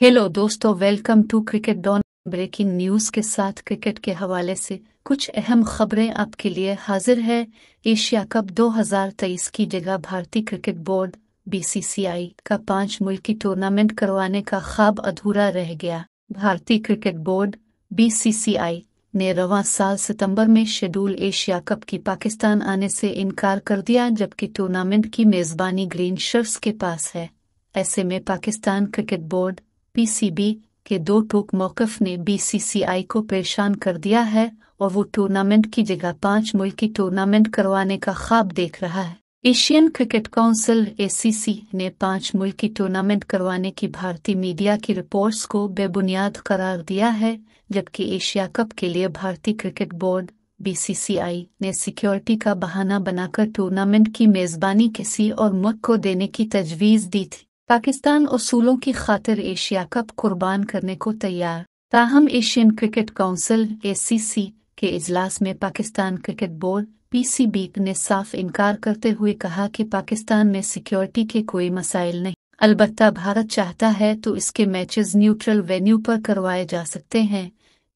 hello दोस्तों welcome to cricket don breaking news के साथ क्रिकेट के हवाले से कुछ अहम खबरें आपके लिए हाजिर है एशिया कप 2023 की जगह भारतीय क्रिकेट बोर्ड बीसीसीआई का पांच मुल्की टूर्नामेंट करवाने का ख्वाब अधूरा रह गया भारतीय क्रिकेट बोर्ड बीसीसीआई ने रवा साल सितंबर में शेड्यूल एशिया कप की पाकिस्तान आने से इनकार कर दिया जबकि टूर्नामेंट की मेजबानी ग्रीन शर्ट्स के पास है ऐसे में पाकिस्तान क्रिकेट बोर्ड पीसीबी के दो टोक मौकफ ने बीसीसीआई को परेशान कर दिया है और वो टूर्नामेंट की जगह पांच मुल्की टूर्नामेंट करवाने का ख्वाब देख रहा है एशियन क्रिकेट काउंसिल ए ने पांच मुल्की टूर्नामेंट करवाने की भारतीय मीडिया की रिपोर्ट्स को बेबुनियाद करार दिया है जबकि एशिया कप के लिए भारतीय क्रिकेट बोर्ड बीसीसीआई ने सिक्योरिटी का बहाना बनाकर टूर्नामेंट की मेजबानी किसी और मुल्क को देने की तजवीज़ दी थी पाकिस्तान असूलों की खातिर एशिया कप कुर्बान करने को तैयार ताहम एशियन क्रिकेट काउंसिल सी के इजलास में पाकिस्तान क्रिकेट बोर्ड बी ने साफ इनकार करते हुए कहा कि पाकिस्तान में सिक्योरिटी के कोई मसाइल नहीं अलबत् भारत चाहता है तो इसके मैचेस न्यूट्रल वेन्यू पर करवाए जा सकते हैं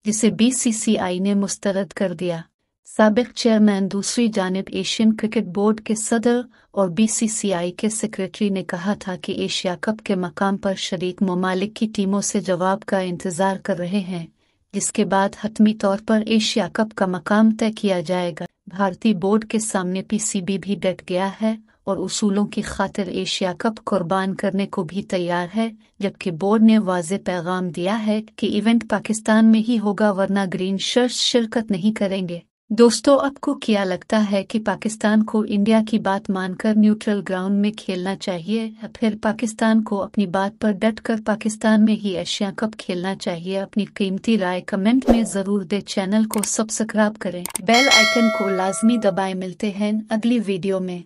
जिसे बीसीसीआई ने मुस्तरद कर दिया सबक चेयरमैन दूसरी जानब एशियन क्रिकेट बोर्ड के सदर और बीसीसीआई के सेक्रेटरी ने कहा था कि एशिया कप के मकाम पर शरीक ममालिक की टीमों से जवाब का इंतजार कर रहे हैं जिसके बाद हतमी तौर पर एशिया कप का मकाम तय किया जाएगा भारतीय बोर्ड के सामने पीसीबी भी डट गया है और उसूलों की खातिर एशिया कप कुर्बान करने को भी तैयार है जबकि बोर्ड ने वाज पैगाम दिया है कि इवेंट पाकिस्तान में ही होगा वरना ग्रीन शर्ट शिरकत नहीं करेंगे दोस्तों आपको क्या लगता है कि पाकिस्तान को इंडिया की बात मानकर न्यूट्रल ग्राउंड में खेलना चाहिए फिर पाकिस्तान को अपनी बात पर डट कर पाकिस्तान में ही एशिया कप खेलना चाहिए अपनी कीमती राय कमेंट में जरूर दे चैनल को सब्सक्राइब करें बेल आइकन को लाजमी दबाए मिलते हैं अगली वीडियो में